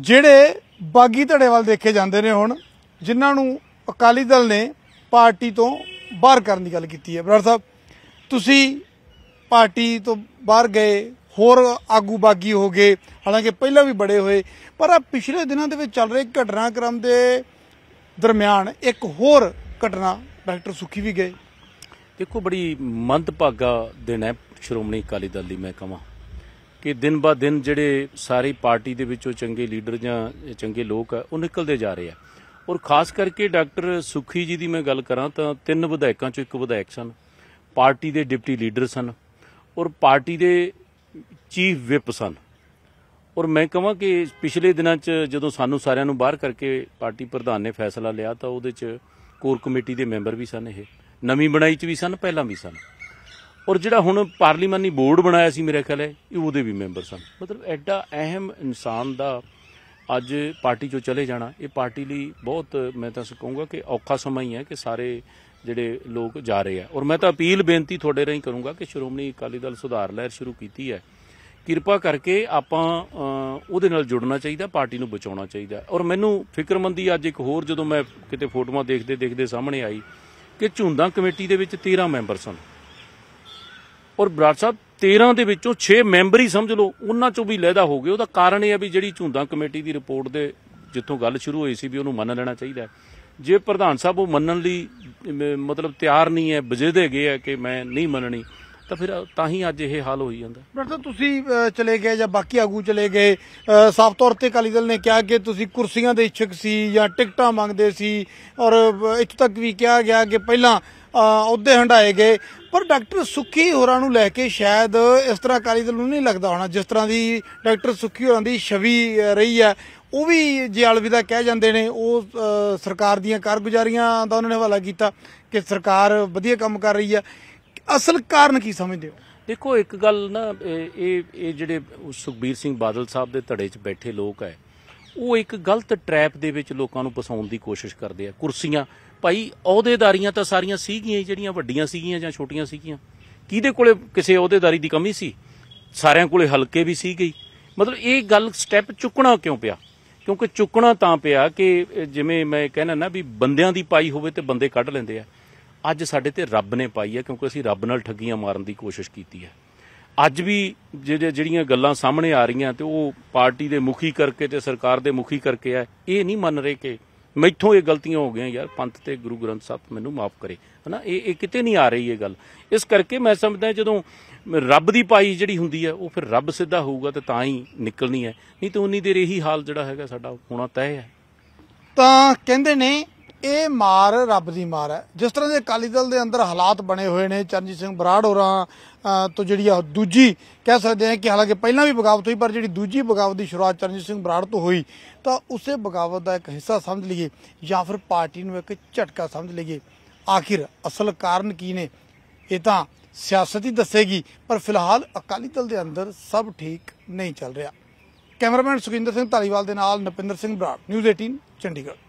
ਜਿਹੜੇ ਬਾਗੀ ਧੜੇ ਵੱਲ ਦੇਖੇ ਜਾਂਦੇ ਨੇ ਹੁਣ ਜਿਨ੍ਹਾਂ ਨੂੰ ਅਕਾਲੀ ਦਲ ਨੇ ਪਾਰਟੀ ਤੋਂ ਬਾਹਰ ਕਰਨ ਦੀ ਗੱਲ ਕੀਤੀ ਹੈ ਬਰਾੜ ਸਾਹਿਬ ਤੁਸੀਂ ਪਾਰਟੀ ਤੋਂ ਬਾਹਰ ਗਏ ਹੋਰ ਆਗੂ ਬਾਗੀ ਹੋ ਗਏ ਹਾਲਾਂਕਿ ਪਹਿਲਾਂ ਵੀ ਬੜੇ ਹੋਏ ਪਰ ਆ ਪਿਛਲੇ ਦਿਨਾਂ ਦੇ ਵਿੱਚ ਚੱਲ ਰਹੇ ਘਟਨਾਕ੍ਰਮ ਦੇ ਦਰਮਿਆਨ ਇੱਕ ਹੋਰ ਘਟਨਾ ਡਾਕਟਰ ਸੁਖੀ ਵੀ ਗਏ ਦੇਖੋ ਬੜੀ ਮੰਦਭਾਗਾ ਦਿਨ ਹੈ ਸ਼੍ਰੋਮਣੀ ਅਕਾਲੀ ਦਲ ਦੀ ਮੈਂ ਕਹਾਂ ਕਿ ਦਿਨ ਬਾ ਦਿਨ ਜਿਹੜੇ ਸਾਰੀ ਪਾਰਟੀ ਦੇ ਵਿੱਚੋਂ ਚੰਗੇ ਲੀਡਰ ਜਾਂ ਚੰਗੇ ਲੋਕ ਆ ਉਹ ਨਿਕਲਦੇ ਜਾ ਰਹੇ ਆ ਔਰ ਖਾਸ ਕਰਕੇ ਡਾਕਟਰ ਸੁਖੀ ਜੀ ਦੀ ਮੈਂ ਗੱਲ ਕਰਾਂ ਤਾਂ ਤਿੰਨ ਵਿਧਾਇਕਾਂ ਚੋਂ ਇੱਕ ਵਿਧਾਇਕ ਸਨ ਪਾਰਟੀ ਦੇ ਡਿਪਟੀ ਲੀਡਰ ਸਨ ਔਰ ਪਾਰਟੀ ਦੇ ਚੀਫ ਵਿਪ ਸਨ ਔਰ ਮੈਂ ਕਹਾਂ ਕਿ ਪਿਛਲੇ ਦਿਨਾਂ 'ਚ ਜਦੋਂ ਸਾਨੂੰ ਸਾਰਿਆਂ ਨੂੰ ਬਾਹਰ ਕਰਕੇ ਪਾਰਟੀ ਪ੍ਰਧਾਨ ਨੇ ਫੈਸਲਾ ਲਿਆ ਤਾਂ ਉਹਦੇ 'ਚ ਕੋਰ ਕਮੇਟੀ ਦੇ ਮੈਂਬਰ ਵੀ ਸਨ ਇਹ ਨਵੀਂ ਬਣਾਈ 'ਚ ਵੀ ਸਨ ਪਹਿਲਾਂ ਵੀ ਸਨ ਔਰ ਜਿਹੜਾ ਹੁਣ ਪਾਰਲੀਮਾਨੀ ਬੋਰਡ ਬਣਾਇਆ ਸੀ ਮੇਰੇ ਖਿਆਲ ਹੈ ਇਹ ਉਹਦੇ ਵੀ ਮੈਂਬਰ ਸਨ ਮਤਲਬ ਐਡਾ ਅਹਿਮ ਇਨਸਾਨ ਦਾ ਅੱਜ ਪਾਰਟੀ ਚੋਂ ਚਲੇ ਜਾਣਾ ਇਹ ਪਾਰਟੀ ਲਈ ਬਹੁਤ ਮੈਂ ਤਾਂ ਕਹੂੰਗਾ ਕਿ ਔਖਾ ਸਮਾਂ ਹੀ ਹੈ ਕਿ ਸਾਰੇ ਜਿਹੜੇ ਲੋਕ ਜਾ ਰਹੇ ਆ ਔਰ ਮੈਂ ਤਾਂ ਅਪੀਲ ਬੇਨਤੀ ਤੁਹਾਡੇ ਰਹੀਂ ਕਰੂੰਗਾ ਕਿ ਸ਼੍ਰੋਮਣੀ ਅਕਾਲੀ ਦਲ ਸੁਧਾਰ ਲਹਿਰ ਸ਼ੁਰੂ ਕੀਤੀ ਹੈ ਕਿਰਪਾ ਕਰਕੇ ਆਪਾਂ ਉਹਦੇ ਨਾਲ ਜੁੜਨਾ ਚਾਹੀਦਾ ਪਾਰਟੀ ਨੂੰ ਬਚਾਉਣਾ ਚਾਹੀਦਾ ਔਰ ਮੈਨੂੰ ਫਿਕਰਮੰਦੀ ਅੱਜ ਇੱਕ ਹੋਰ ਜਦੋਂ ਮੈਂ ਕਿਤੇ ਫੋਟੋਆਂ ਦੇਖਦੇ ਦੇਖਦੇ ਸਾਹਮਣੇ ਆਈ ਕਿ ਝੁੰਦਾ ਕਮੇਟੀ ਦੇ ਵਿੱਚ 13 ਮੈਂਬਰ ਸਨ ਔਰ ਬਰਾੜ ਸਾਹਿਬ 13 ਦੇ ਵਿੱਚੋਂ 6 ਮੈਂਬਰ ਹੀ ਸਮਝ ਲਓ ਉਹਨਾਂ ਚੋਂ ਵੀ ਲੈਦਾ ਹੋ ਗਏ ਉਹਦਾ ਕਾਰਨ ਇਹ ਆ ਵੀ ਜਿਹੜੀ ਝੁੰਦਾ ਕਮੇਟੀ ਦੀ ਰਿਪੋਰਟ ਦੇ ਜਿੱਥੋਂ ਗੱਲ ਸ਼ੁਰੂ ਹੋਈ ਸੀ ਵੀ ਉਹਨੂੰ ਮੰਨ ਲੈਣਾ ਚਾਹੀਦਾ ਜੇ ਪ੍ਰਧਾਨ ਸਾਹਿਬ ਉਹ ਮੰਨਣ ਲਈ ਮਤਲਬ ਤਿਆਰ ਨਹੀਂ ਹੈ ਬਜੇਦੇ ਗਏ ਆ ਕਿ ਮੈਂ ਨਹੀਂ ਮੰਨਣੀ ਤਾਂ ਫਿਰ ਤਾਂ ਹੀ ਅੱਜ ਇਹ ਹਾਲ ਹੋਈ ਜਾਂਦਾ ਬ੍ਰਦਰ ਤੁਸੀਂ ਚਲੇ ਗਏ ਜਾਂ ਬਾਕੀ ਆਗੂ ਚਲੇ ਗਏ ਸਾਫ ਤੌਰ ਤੇ ਅਕਾਲੀ ਦਲ ਨੇ ਕਿਹਾ ਕਿ ਤੁਸੀਂ ਕੁਰਸੀਆਂ ਦੇ ਇੱਛਕ ਸੀ ਜਾਂ ਟਿਕਟਾਂ ਮੰਗਦੇ ਸੀ ਔਰ ਇੱਥੋਂ ਤੱਕ ਵੀ ਕਿਹਾ ਗਿਆ ਕਿ ਪਹਿਲਾਂ ਅਹੁਦੇ ਹੰਡਾਏ ਗਏ ਪਰ ਡਾਕਟਰ ਸੁਖੀ ਹੋਰਾਂ ਨੂੰ ਲੈ ਕੇ ਸ਼ਾਇਦ ਇਸ ਤਰ੍ਹਾਂ ਅਕਾਲੀ ਦਲ ਨੂੰ ਨਹੀਂ ਲੱਗਦਾ ਹੋਣਾ ਜਿਸ ਤਰ੍ਹਾਂ ਦੀ ਡਾਕਟਰ ਸੁਖੀ ਹੋਰਾਂ ਦੀ ਛਵੀ ਰਹੀ ਹੈ ਉਹ ਵੀ ਜੇ ਦਾ ਕਹਿ ਜਾਂਦੇ ਨੇ ਉਹ ਸਰਕਾਰ ਦੀਆਂ ਕਾਰਗੁਜ਼ਾਰੀਆਂ ਦਾ ਉਹਨਾਂ ਨੇ ਹਵਾਲਾ ਕੀਤਾ ਕਿ ਸਰਕਾਰ ਵਧੀਆ ਕੰਮ ਕਰ ਰਹੀ ਹੈ ਅਸਲ ਕਾਰਨ ਕੀ ਸਮਝਦੇ ਹੋ ਦੇਖੋ ਇੱਕ ਗੱਲ ਨਾ ਇਹ ਇਹ ਜਿਹੜੇ ਸੁਖਬੀਰ ਸਿੰਘ ਬਾਦਲ ਸਾਹਿਬ ਦੇ ਧੜੇ 'ਚ ਬੈਠੇ ਲੋਕ ਹੈ ਉਹ ਇੱਕ ਗਲਤ ਟ੍ਰੈਪ ਦੇ ਵਿੱਚ ਲੋਕਾਂ ਨੂੰ ਫਸਾਉਣ ਦੀ ਕੋਸ਼ਿਸ਼ ਕਰਦੇ ਆ ਕੁਰਸੀਆਂ ਭਾਈ ਅਹੁਦੇਦਾਰੀਆਂ ਤਾਂ ਸਾਰੀਆਂ ਸੀਗੀਆਂ ਜਿਹੜੀਆਂ ਵੱਡੀਆਂ ਸੀਗੀਆਂ ਜਾਂ ਛੋਟੀਆਂ ਸੀਗੀਆਂ ਕਿਹਦੇ ਕੋਲੇ ਕਿਸੇ ਅਹੁਦੇਦਾਰੀ ਦੀ ਕਮੀ ਸੀ ਸਾਰਿਆਂ ਕੋਲੇ ਹਲਕੇ ਵੀ ਸੀ ਗਈ ਮਤਲਬ ਇਹ ਗੱਲ ਸਟੈਪ ਚੁੱਕਣਾ ਕਿਉਂ ਪਿਆ ਕਿਉਂਕਿ ਚੁੱਕਣਾ ਤਾਂ ਪਿਆ ਕਿ ਜਿਵੇਂ ਮੈਂ ਕਹਿੰਦਾ ਨਾ ਵੀ ਬੰਦਿਆਂ ਦੀ ਪਾਈ ਹੋਵੇ ਤੇ ਬੰਦੇ ਕੱਢ ਲੈਂਦੇ ਆ ਅੱਜ ਸਾਡੇ ਤੇ ਰੱਬ ਨੇ ਪਾਈ ਹੈ ਕਿਉਂਕਿ ਅਸੀਂ ਰੱਬ ਨਾਲ ਠੱਗੀਆਂ ਮਾਰਨ ਦੀ ਕੋਸ਼ਿਸ਼ ਕੀਤੀ ਹੈ ਅੱਜ ਵੀ ਜਿਹੜੇ ਜਿਹੜੀਆਂ ਗੱਲਾਂ ਸਾਹਮਣੇ ਆ ਰਹੀਆਂ ਤੇ ਉਹ ਪਾਰਟੀ ਦੇ ਮੁਖੀ ਕਰਕੇ ਤੇ ਸਰਕਾਰ ਦੇ ਮੁਖੀ ਕਰਕੇ ਆ ਇਹ ਨਹੀਂ ਮੰਨ ਰਹੇ ਕਿ ਮੈਥੋਂ ਇਹ ਗਲਤੀਆਂ ਹੋ ਗਈਆਂ ਯਾਰ ਪੰਥ ਤੇ ਗੁਰੂ ਗ੍ਰੰਥ ਸਾਹਿਬ ਮੈਨੂੰ ਮਾਫ ਕਰੇ ਹਨਾ ਇਹ ਇਹ ਕਿਤੇ ਨਹੀਂ ਆ ਰਹੀ ਇਹ ਗੱਲ ਇਸ ਕਰਕੇ ਮੈਂ ਸਮਝਦਾ ਜਦੋਂ ਰੱਬ ਦੀ ਪਾਈ ਜਿਹੜੀ ਹੁੰਦੀ ਹੈ ਉਹ ਫਿਰ ਰੱਬ ਸਿੱਧਾ ਹੋਊਗਾ ਤੇ ਤਾਂ ਹੀ ਨਿਕਲਣੀ ਹੈ ਨਹੀਂ ਤਾਂ ਉਨੀ ਦੇਰ ਇਹੀ ਹਾਲ ਜਿਹੜਾ ਹੈਗਾ ਸਾਡਾ ਹੋਣਾ ਤੈਅ ਹੈ ਤਾਂ ਕਹਿੰਦੇ ਨੇ ਇਹ ਮਾਰ ਰੱਬ ਦੀ ਮਾਰ ਹੈ ਜਿਸ ਤਰ੍ਹਾਂ ਦੇ ਅਕਾਲੀ ਦਲ ਦੇ ਅੰਦਰ ਹਾਲਾਤ ਬਣੇ ਹੋਏ ਨੇ ਚਰਨਜੀਤ ਸਿੰਘ ਬਰਾੜ ਹੋਰਾਂ ਤੋਂ ਜਿਹੜੀ ਆ ਦੂਜੀ ਕਹਿ ਸਕਦੇ ਆ ਕਿ ਹਾਲਾਂਕਿ ਪਹਿਲਾਂ ਵੀ ਬਗਾਵਤ ਹੋਈ ਪਰ ਜਿਹੜੀ ਦੂਜੀ ਬਗਾਵਤ ਦੀ ਸ਼ੁਰੂਆਤ ਚਰਨਜੀਤ ਸਿੰਘ ਬਰਾੜ ਤੋਂ ਹੋਈ ਤਾਂ ਉਸੇ ਬਗਾਵਤ ਦਾ ਇੱਕ ਹਿੱਸਾ ਸਮਝ ਲਈਏ ਜਾਂ ਫਿਰ ਪਾਰਟੀ ਨੂੰ ਇੱਕ ਝਟਕਾ ਸਮਝ ਲਈਏ ਆਖਿਰ ਅਸਲ ਕਾਰਨ ਕੀ ਨੇ ਇਹ ਤਾਂ ਸਿਆਸਤ ਹੀ ਦੱਸੇਗੀ ਪਰ ਫਿਲਹਾਲ ਅਕਾਲੀ ਦਲ ਦੇ ਅੰਦਰ ਸਭ ਠੀਕ ਨਹੀਂ ਚੱਲ ਰਿਹਾ ਕੈਮਰਾਮੈਨ ਸੁਖਿੰਦਰ ਸਿੰਘ ਧਾਲੀਵਾਲ ਦੇ ਨਾਲ ਨਪਿੰਦਰ ਸਿੰਘ ਬਰਾੜ ਨਿਊਜ਼ 18 ਚੰਡੀਗੜ੍ਹ